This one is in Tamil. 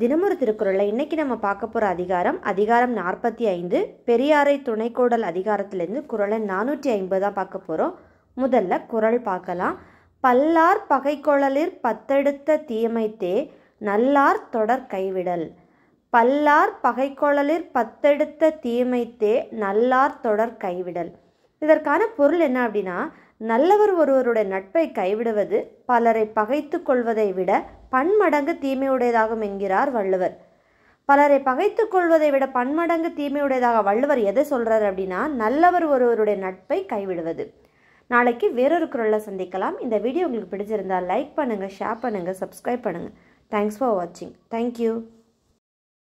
தினமுறை திருக்குறளில் இன்றைக்கி நம்ம பார்க்க போகிற அதிகாரம் அதிகாரம் நாற்பத்தி ஐந்து பெரியாரை துணைக்கோடல் அதிகாரத்திலேருந்து குரலை நானூற்றி ஐம்பது தான் பார்க்க போகிறோம் முதல்ல குரல் பார்க்கலாம் பல்லார் பகைக்கொழலிற் பத்தெடுத்த தீயமைத்தே நல்லார் தொடர் கைவிடல் பல்லார் பகைக்கொழலிற் பத்தெடுத்த தீயமைத்தே நல்லார் தொடர் கைவிடல் இதற்கான பொருள் என்ன அப்படின்னா நல்லவர் ஒருவருடைய நட்பை கைவிடுவது பலரை பகைத்து கொள்வதை விட பன்மடங்கு தீமையுடையதாகும் என்கிறார் வள்ளுவர் பலரை பகைத்து கொள்வதை விட பன்மடங்கு தீமையுடையதாக வள்ளுவர் எதை சொல்றார் அப்படின்னா நல்லவர் ஒருவருடைய நட்பை கைவிடுவது நாளைக்கு வேறொரு குரலை சந்திக்கலாம் இந்த வீடியோ உங்களுக்கு பிடிச்சிருந்தால் லைக் பண்ணுங்கள் ஷேர் பண்ணுங்கள் சப்ஸ்கிரைப் பண்ணுங்கள் தேங்க்ஸ் ஃபார் வாட்சிங் தேங்க்யூ